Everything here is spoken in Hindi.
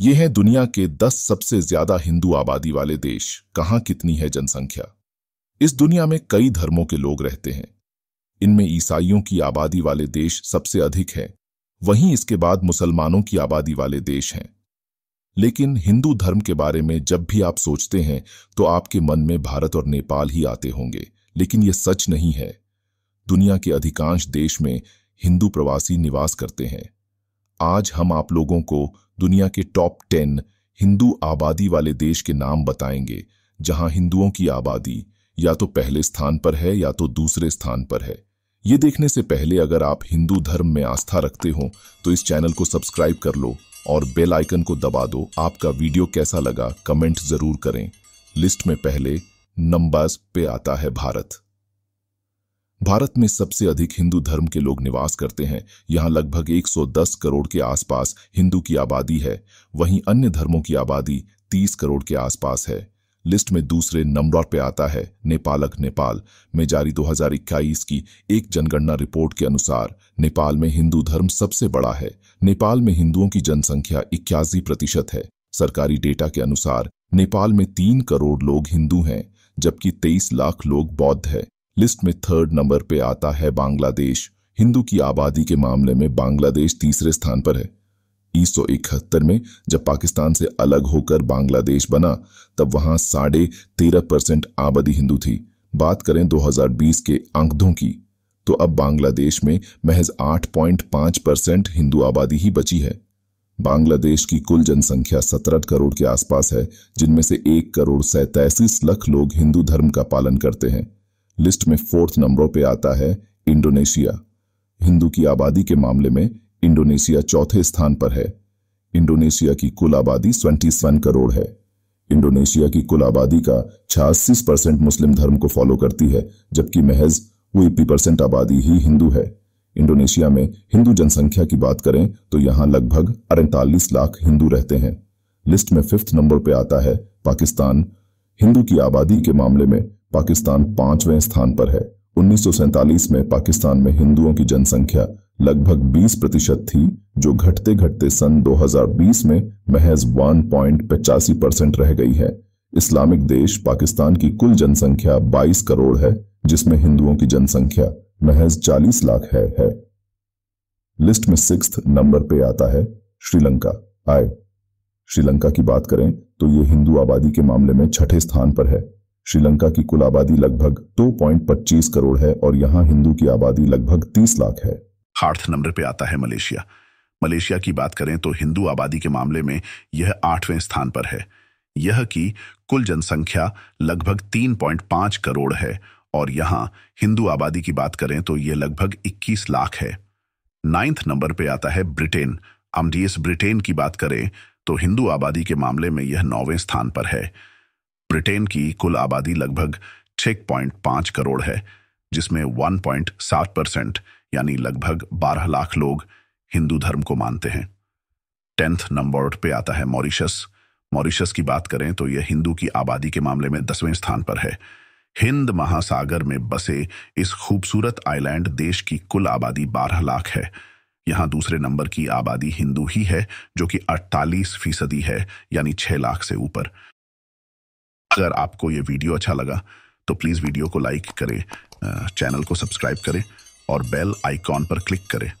ये है दुनिया के 10 सबसे ज्यादा हिंदू आबादी वाले देश कहां कितनी है जनसंख्या इस दुनिया में कई धर्मों के लोग रहते हैं इनमें ईसाइयों की आबादी वाले देश सबसे अधिक है वहीं इसके बाद मुसलमानों की आबादी वाले देश हैं लेकिन हिंदू धर्म के बारे में जब भी आप सोचते हैं तो आपके मन में भारत और नेपाल ही आते होंगे लेकिन ये सच नहीं है दुनिया के अधिकांश देश में हिंदू प्रवासी निवास करते हैं आज हम आप लोगों को दुनिया के टॉप टेन हिंदू आबादी वाले देश के नाम बताएंगे जहां हिंदुओं की आबादी या तो पहले स्थान पर है या तो दूसरे स्थान पर है ये देखने से पहले अगर आप हिंदू धर्म में आस्था रखते हो तो इस चैनल को सब्सक्राइब कर लो और बेल आइकन को दबा दो आपका वीडियो कैसा लगा कमेंट जरूर करें लिस्ट में पहले नंबर्स पे आता है भारत भारत में सबसे अधिक हिंदू धर्म के लोग निवास करते हैं यहाँ लगभग 110 करोड़ के आसपास हिंदू की आबादी है वहीं अन्य धर्मों की आबादी 30 करोड़ के आसपास है लिस्ट में दूसरे नंबर पे आता है नेपालक नेपाल में जारी दो की एक जनगणना रिपोर्ट के अनुसार नेपाल में हिंदू धर्म सबसे बड़ा है नेपाल में हिंदुओं की जनसंख्या इक्यासी प्रतिशत है सरकारी डेटा के अनुसार नेपाल में तीन करोड़ लोग हिंदू हैं जबकि तेईस लाख लोग बौद्ध हैं लिस्ट में थर्ड नंबर पे आता है बांग्लादेश हिंदू की आबादी के मामले में बांग्लादेश तीसरे स्थान पर है इकहत्तर में जब पाकिस्तान से अलग होकर बांग्लादेश बना तब वहां साढ़े तेरह परसेंट आबादी हिंदू थी बात करें 2020 के आंकड़ों की तो अब बांग्लादेश में महज 8.5 परसेंट हिंदू आबादी ही बची है बांग्लादेश की कुल जनसंख्या सत्रह करोड़ के आसपास है जिनमें से एक करोड़ सैतीस लाख लोग हिंदू धर्म का पालन करते हैं लिस्ट में फोर्थ नंबरों पे आता है इंडोनेशिया हिंदू की आबादी के मामले में इंडोनेशिया चौथे स्थान पर है इंडोनेशिया की कुल आबादी ट्वेंटी करोड़ है इंडोनेशिया की कुल आबादी का छियासीस परसेंट मुस्लिम धर्म को फॉलो करती है जबकि महज वीपी परसेंट आबादी ही हिंदू है इंडोनेशिया में हिंदू जनसंख्या की बात करें तो यहाँ लगभग अड़तालीस लाख हिंदू रहते हैं लिस्ट में फिफ्थ नंबर पे आता है पाकिस्तान हिंदू की आबादी के मामले में पाकिस्तान पांचवें स्थान पर है उन्नीस में पाकिस्तान में हिंदुओं की जनसंख्या लगभग 20 प्रतिशत थी जो घटते घटते सन 2020 में महज वन पॉइंट पचासी परसेंट रह गई है इस्लामिक देश पाकिस्तान की कुल जनसंख्या 22 करोड़ है जिसमें हिंदुओं की जनसंख्या महज 40 लाख है, है लिस्ट में सिक्स नंबर पे आता है श्रीलंका आए श्रीलंका की बात करें तो ये हिंदू आबादी के मामले में छठे स्थान पर है श्रीलंका की कुल आबादी लगभग 2.25 करोड़ है और यहाँ हिंदू की आबादी लगभग 30 लाख है आठ नंबर पे आता है मलेशिया मलेशिया की बात करें तो हिंदू आबादी के मामले में यह आठवें स्थान पर है यह की कुल जनसंख्या लगभग 3.5 करोड़ है और यहाँ हिंदू आबादी की बात करें तो यह लगभग 21 लाख है नाइन्थ नंबर पे आता है ब्रिटेन अमडीएस ब्रिटेन की बात करें तो हिंदू आबादी के मामले में यह नौवें स्थान पर है ब्रिटेन की कुल आबादी लगभग 6.5 करोड़ है जिसमें 1.7 परसेंट यानी लगभग 12 लाख लोग हिंदू धर्म को मानते हैं टेंथ नंबर पे आता है मॉरिशस मॉरिशस की बात करें तो यह हिंदू की आबादी के मामले में दसवें स्थान पर है हिंद महासागर में बसे इस खूबसूरत आइलैंड देश की कुल आबादी 12 लाख है यहां दूसरे नंबर की आबादी हिंदू ही है जो कि 48 फीसदी है यानी 6 लाख से ऊपर अगर आपको ये वीडियो अच्छा लगा तो प्लीज़ वीडियो को लाइक करें चैनल को सब्सक्राइब करें और बेल आइकॉन पर क्लिक करें